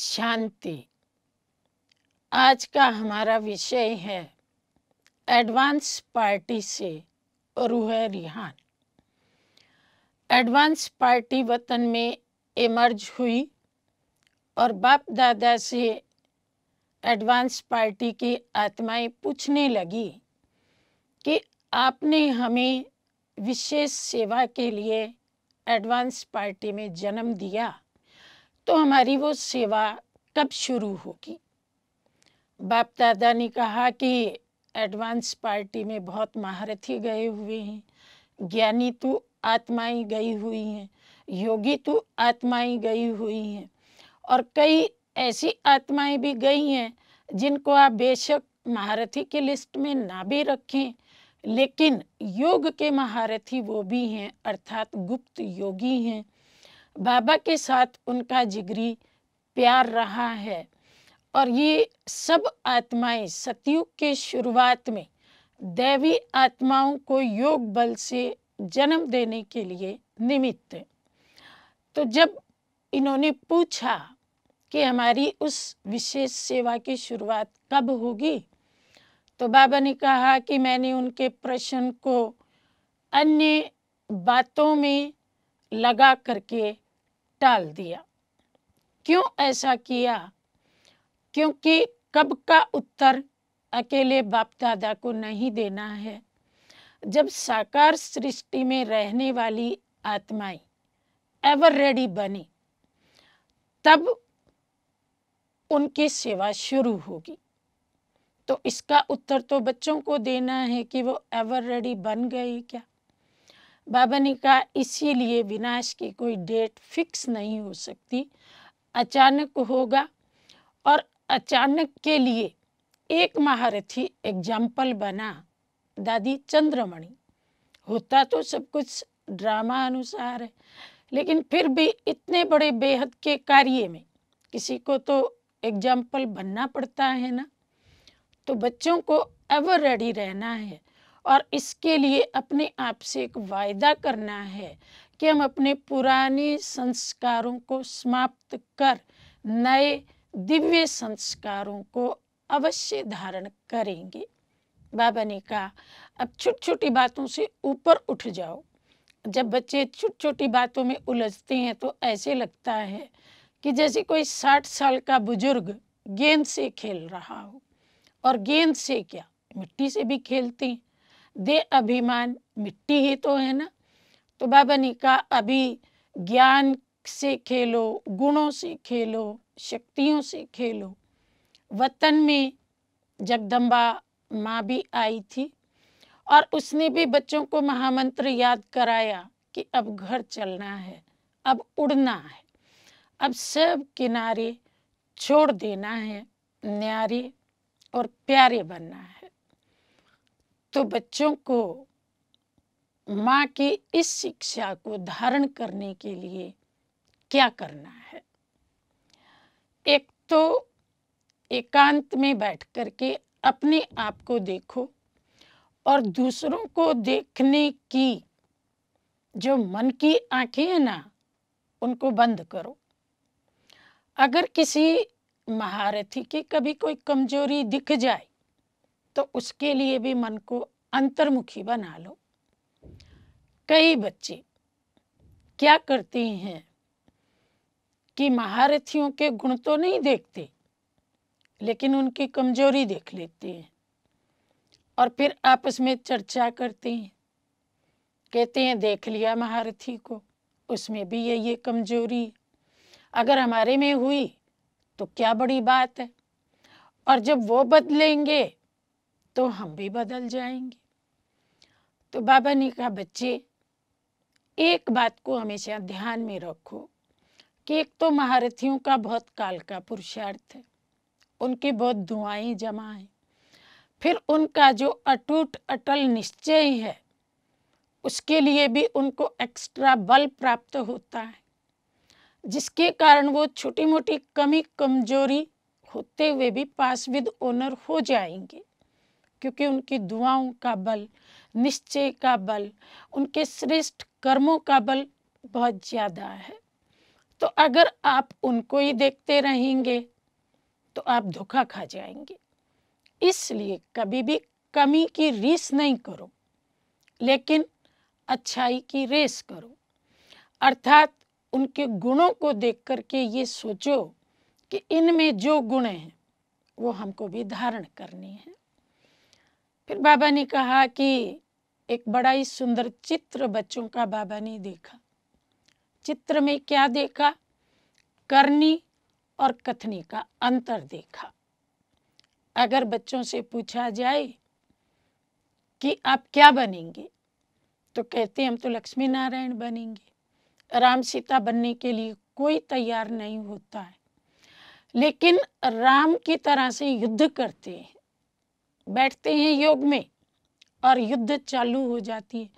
शांति आज का हमारा विषय है एडवांस पार्टी से रूह रिहान एडवांस पार्टी वतन में इमर्ज हुई और बाप दादा से एडवांस पार्टी की आत्माएं पूछने लगी कि आपने हमें विशेष सेवा के लिए एडवांस पार्टी में जन्म दिया तो हमारी वो सेवा कब शुरू होगी बाप दादा ने कहा कि एडवांस पार्टी में बहुत महारथी गए हुए हैं ज्ञानी तो आत्माएं गई हुई हैं योगी तो आत्माएं गई हुई हैं और कई ऐसी आत्माएं भी गई हैं जिनको आप बेशक महारथी की लिस्ट में ना भी रखें लेकिन योग के महारथी वो भी हैं अर्थात गुप्त योगी हैं बाबा के साथ उनका जिगरी प्यार रहा है और ये सब आत्माएं सतयुग के शुरुआत में दैवी आत्माओं को योग बल से जन्म देने के लिए निमित्त तो जब इन्होंने पूछा कि हमारी उस विशेष सेवा की शुरुआत कब होगी तो बाबा ने कहा कि मैंने उनके प्रश्न को अन्य बातों में लगा करके टाल दिया क्यों ऐसा किया क्योंकि कब का उत्तर अकेले बाप दादा को नहीं देना है जब साकार सृष्टि में रहने वाली आत्माएं एवर रेडी बनी तब उनकी सेवा शुरू होगी तो इसका उत्तर तो बच्चों को देना है कि वो एवर रेडी बन गई क्या बाबा ने कहा इसीलिए विनाश की कोई डेट फिक्स नहीं हो सकती अचानक होगा और अचानक के लिए एक महारथी एग्जाम्पल बना दादी चंद्रमणि होता तो सब कुछ ड्रामा अनुसार है लेकिन फिर भी इतने बड़े बेहद के कार्य में किसी को तो एग्जाम्पल बनना पड़ता है ना तो बच्चों को एवर रेडी रहना है और इसके लिए अपने आप से एक वायदा करना है कि हम अपने पुराने संस्कारों को समाप्त कर नए दिव्य संस्कारों को अवश्य धारण करेंगे बाबा ने कहा अब छोटी छोटी बातों से ऊपर उठ जाओ जब बच्चे छोटी छोटी बातों में उलझते हैं तो ऐसे लगता है कि जैसे कोई साठ साल का बुजुर्ग गेंद से खेल रहा हो और गेंद से क्या मिट्टी से भी खेलते हैं दे अभिमान मिट्टी ही तो है ना तो बाबा ने कहा अभी ज्ञान से खेलो गुणों से खेलो शक्तियों से खेलो वतन में जगदम्बा माँ भी आई थी और उसने भी बच्चों को महामंत्र याद कराया कि अब घर चलना है अब उड़ना है अब सब किनारे छोड़ देना है न्यारे और प्यारे बनना है तो बच्चों को माँ की इस शिक्षा को धारण करने के लिए क्या करना है एक तो एकांत में बैठ कर के अपने आप को देखो और दूसरों को देखने की जो मन की आंखें हैं ना उनको बंद करो अगर किसी महारथी की कभी कोई कमजोरी दिख जाए तो उसके लिए भी मन को अंतर्मुखी बना लो कई बच्चे क्या करते हैं कि महारथियों के गुण तो नहीं देखते लेकिन उनकी कमजोरी देख लेते हैं और फिर आपस में चर्चा करते हैं कहते हैं देख लिया महारथी को उसमें भी ये ये कमजोरी अगर हमारे में हुई तो क्या बड़ी बात है और जब वो बदलेंगे तो हम भी बदल जाएंगे तो बाबा ने कहा बच्चे एक बात को हमेशा ध्यान में रखो कि एक तो महारथियों का बहुत काल का पुरुषार्थ है उनकी बहुत दुआएं जमा हैं फिर उनका जो अटूट अटल निश्चय है उसके लिए भी उनको एक्स्ट्रा बल प्राप्त होता है जिसके कारण वो छोटी मोटी कमी कमजोरी होते हुए भी पासविद ओनर हो जाएंगे क्योंकि उनकी दुआओं का बल निश्चय का बल उनके श्रेष्ठ कर्मों का बल बहुत ज़्यादा है तो अगर आप उनको ही देखते रहेंगे तो आप धोखा खा जाएंगे इसलिए कभी भी कमी की रीस नहीं करो लेकिन अच्छाई की रेस करो अर्थात उनके गुणों को देख करके ये सोचो कि इनमें जो गुण हैं वो हमको भी धारण करनी है फिर बाबा ने कहा कि एक बड़ा ही सुंदर चित्र बच्चों का बाबा ने देखा चित्र में क्या देखा करनी और कथनी का अंतर देखा अगर बच्चों से पूछा जाए कि आप क्या बनेंगे तो कहते हम तो लक्ष्मी नारायण बनेंगे राम सीता बनने के लिए कोई तैयार नहीं होता है लेकिन राम की तरह से युद्ध करते हैं बैठते हैं योग में और युद्ध चालू हो जाती है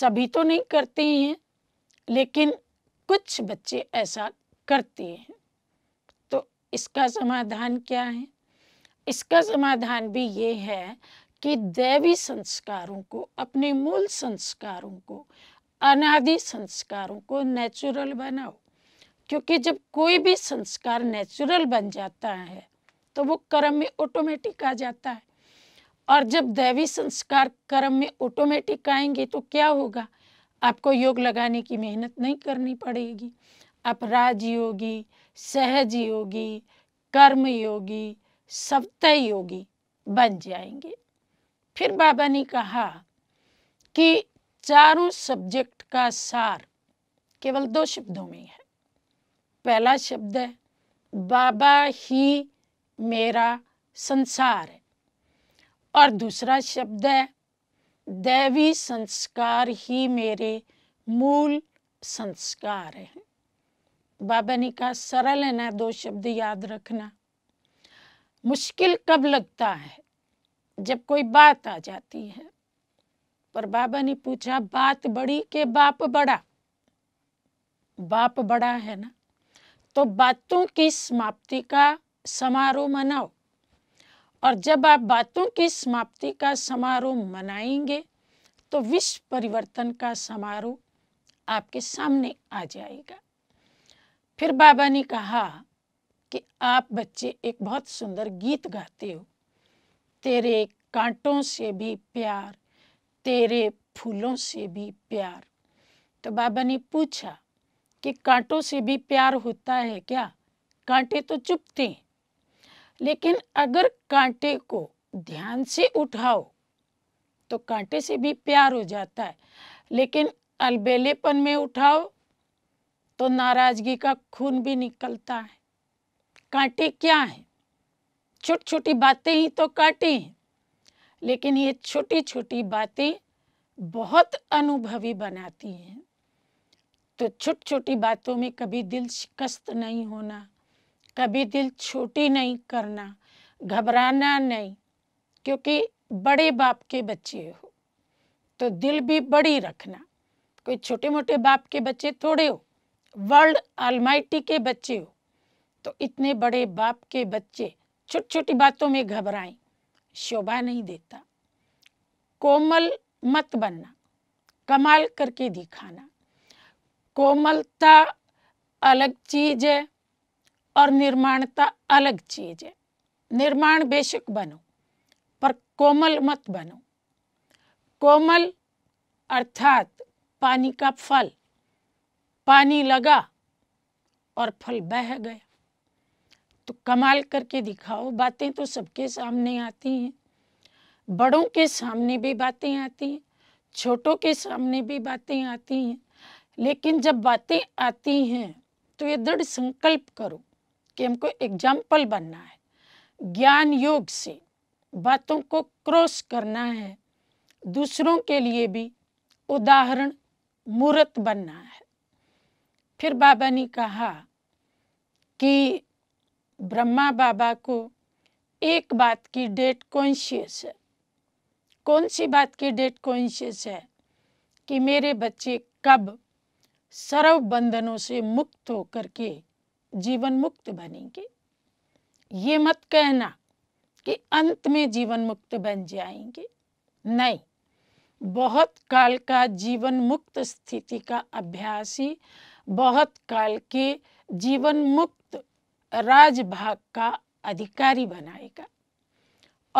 सभी तो नहीं करते हैं लेकिन कुछ बच्चे ऐसा करते हैं तो इसका समाधान क्या है इसका समाधान भी ये है कि दैवी संस्कारों को अपने मूल संस्कारों को अनादि संस्कारों को नेचुरल बनाओ क्योंकि जब कोई भी संस्कार नेचुरल बन जाता है तो वो कर्म में ऑटोमेटिक आ जाता है और जब दैवी संस्कार कर्म में ऑटोमेटिक आएंगे तो क्या होगा आपको योग लगाने की मेहनत नहीं करनी पड़ेगी आप राजयोगी सहज योगी कर्म योगी सप्तः योगी बन जाएंगे फिर बाबा ने कहा कि चारों सब्जेक्ट का सार केवल दो शब्दों में है पहला शब्द है बाबा ही मेरा संसार है और दूसरा शब्द है दैवी संस्कार ही मेरे मूल संस्कार हैं बाबा ने कहा सरल है ना दो शब्द याद रखना मुश्किल कब लगता है जब कोई बात आ जाती है पर बाबा ने पूछा बात बड़ी के बाप बड़ा बाप बड़ा है ना तो बातों की समाप्ति का समारोह मनाओ और जब आप बातों की समाप्ति का समारोह मनाएंगे तो विश्व परिवर्तन का समारोह आपके सामने आ जाएगा फिर बाबा ने कहा कि आप बच्चे एक बहुत सुंदर गीत गाते हो तेरे कांटों से भी प्यार तेरे फूलों से भी प्यार तो बाबा ने पूछा कि कांटों से भी प्यार होता है क्या कांटे तो चुपते हैं लेकिन अगर कांटे को ध्यान से उठाओ तो कांटे से भी प्यार हो जाता है लेकिन अलबेलेपन में उठाओ तो नाराजगी का खून भी निकलता है कांटे क्या हैं छोटी छोटी बातें ही तो कांटे हैं लेकिन ये छोटी छोटी बातें बहुत अनुभवी बनाती हैं तो छोटी छोटी बातों में कभी दिल शिकस्त नहीं होना कभी दिल छोटी नहीं करना घबराना नहीं क्योंकि बड़े बाप के बच्चे हो तो दिल भी बड़ी रखना कोई छोटे मोटे बाप के बच्चे थोड़े हो वर्ल्ड आलमाइटी के बच्चे हो तो इतने बड़े बाप के बच्चे छोटी छोटी बातों में घबराएं शोभा नहीं देता कोमल मत बनना कमाल करके दिखाना कोमलता अलग चीज है और निर्माणता अलग चीज है निर्माण बेशक बनो पर कोमल मत बनो कोमल अर्थात पानी का फल पानी लगा और फल बह गया तो कमाल करके दिखाओ बातें तो सबके सामने आती हैं बड़ों के सामने भी बातें आती हैं छोटों के सामने भी बातें आती हैं लेकिन जब बातें आती हैं तो ये दृढ़ संकल्प करो कि हमको एग्जाम्पल बनना है ज्ञान योग से बातों को क्रॉस करना है दूसरों के लिए भी उदाहरण मूर्त बनना है फिर बाबा ने कहा कि ब्रह्मा बाबा को एक बात की डेट कॉन्शियस है कौन सी बात की डेट कॉन्शियस है कि मेरे बच्चे कब सर्व बंधनों से मुक्त होकर के जीवन मुक्त बनेंगे ये मत कहना कि अंत में जीवन मुक्त बन जाएंगे नहीं बहुत काल का जीवन मुक्त स्थिति का अभ्यास ही बहुत काल के जीवन मुक्त राजभाग का अधिकारी बनाएगा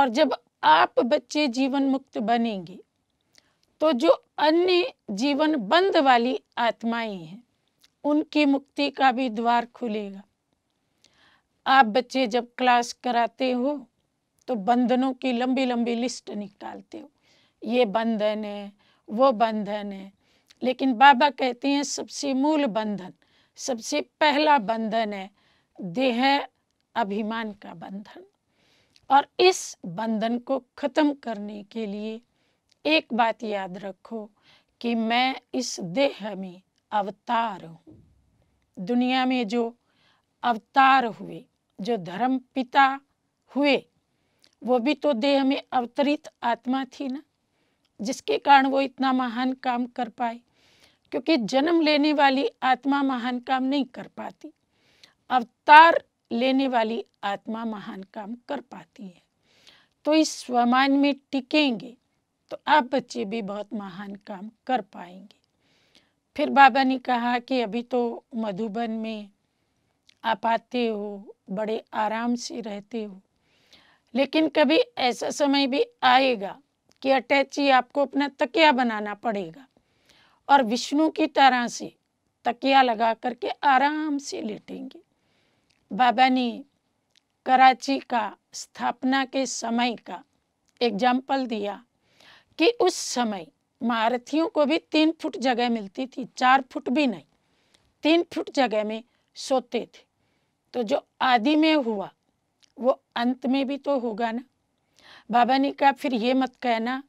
और जब आप बच्चे जीवन मुक्त बनेंगे तो जो अन्य जीवन बंद वाली आत्माएं हैं उनकी मुक्ति का भी द्वार खुलेगा आप बच्चे जब क्लास कराते हो तो बंधनों की लंबी लंबी लिस्ट निकालते हो ये बंधन है वो बंधन है लेकिन बाबा कहते हैं सबसे मूल बंधन सबसे पहला बंधन है देह अभिमान का बंधन और इस बंधन को खत्म करने के लिए एक बात याद रखो कि मैं इस देह में अवतार हूँ दुनिया में जो अवतार हुए जो धर्म पिता हुए वो भी तो देह में अवतरित आत्मा थी ना जिसके कारण वो इतना महान काम कर पाए क्योंकि जन्म लेने वाली आत्मा महान काम नहीं कर पाती अवतार लेने वाली आत्मा महान काम कर पाती है तो इस स्वमान में टिकेंगे तो आप बच्चे भी बहुत महान काम कर पाएंगे फिर बाबा ने कहा कि अभी तो मधुबन में आप आते हो बड़े आराम से रहते हो लेकिन कभी ऐसा समय भी आएगा कि अटैची आपको अपना तकिया बनाना पड़ेगा और विष्णु की तरह से तकिया लगा करके आराम से लेटेंगे बाबा ने कराची का स्थापना के समय का एग्जाम्पल दिया कि उस समय महारथियों को भी तीन फुट जगह मिलती थी चार फुट भी नहीं तीन फुट जगह में सोते थे तो जो आदि में हुआ वो अंत में भी तो होगा ना बाबा ने कहा फिर ये मत कहना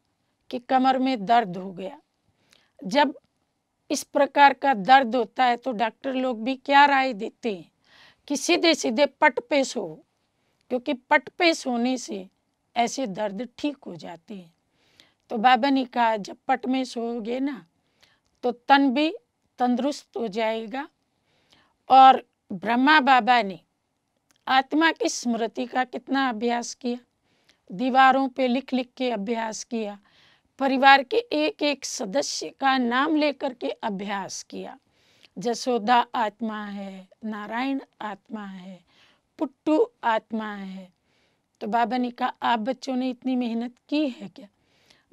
कि कमर में दर्द हो गया जब इस प्रकार का दर्द होता है तो डॉक्टर लोग भी क्या राय देते हैं कि सीधे सीधे पट पे सो क्योंकि पट पे सोने से ऐसे दर्द ठीक हो जाते हैं तो बाबा ने कहा जब पट में सोओगे ना तो तन भी तंदुरुस्त हो जाएगा और ब्रह्मा बाबा ने आत्मा की स्मृति का कितना अभ्यास किया दीवारों पे लिख लिख के अभ्यास किया परिवार के एक एक सदस्य का नाम लेकर के अभ्यास किया जसोदा आत्मा है नारायण आत्मा है पुट्टू आत्मा है तो बाबा ने कहा आप बच्चों ने इतनी मेहनत की है क्या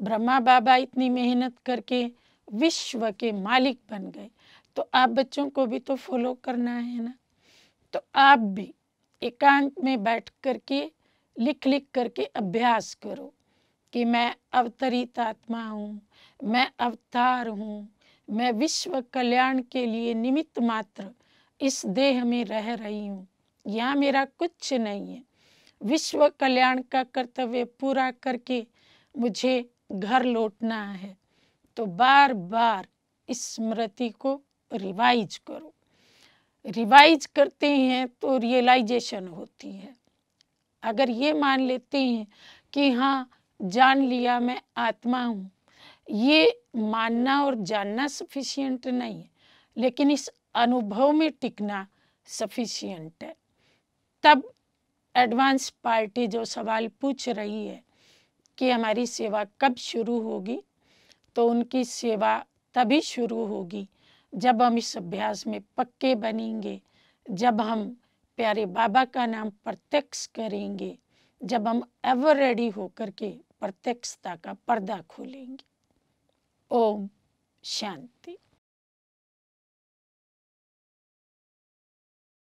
ब्रह्मा बाबा इतनी मेहनत करके विश्व के मालिक बन गए तो आप बच्चों को भी तो फॉलो करना है ना तो आप भी एकांत में बैठ करके लिख लिख करके अभ्यास करो कि मैं अवतरित आत्मा हूँ मैं अवतार हूँ मैं विश्व कल्याण के लिए निमित्त मात्र इस देह में रह रही हूँ यहाँ मेरा कुछ नहीं है विश्व कल्याण का कर्तव्य पूरा करके मुझे घर लौटना है तो बार बार इस स्मृति को रिवाइज करो रिवाइज करते हैं तो रियलाइजेशन होती है अगर ये मान लेते हैं कि हाँ जान लिया मैं आत्मा हूँ ये मानना और जानना सफिशियंट नहीं है लेकिन इस अनुभव में टिकना सफिशियंट है तब एडवांस पार्टी जो सवाल पूछ रही है कि हमारी सेवा कब शुरू होगी तो उनकी सेवा तभी शुरू होगी जब हम इस अभ्यास में पक्के बनेंगे जब हम प्यारे बाबा का नाम प्रत्यक्ष करेंगे जब हम एवर रेडी होकर के प्रत्यक्षता का पर्दा खोलेंगे ओम शांति